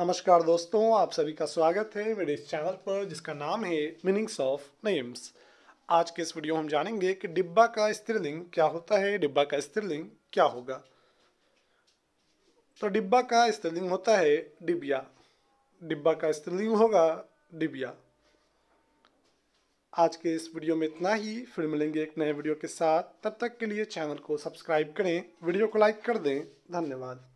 नमस्कार दोस्तों आप सभी का स्वागत है मेरे इस चैनल पर जिसका नाम है मीनिंग्स ऑफ नेम्स आज के इस वीडियो हम जानेंगे कि डिब्बा का स्त्रीलिंग क्या होता है डिब्बा का स्त्रीलिंग क्या होगा तो डिब्बा का स्त्रीलिंग होता है डिबिया डिब्बा का स्त्रीलिंग होगा डिबिया आज के इस वीडियो में इतना ही फिर मिलेंगे एक नए वीडियो के साथ तब तक के लिए चैनल को सब्सक्राइब करें वीडियो को लाइक कर दें धन्यवाद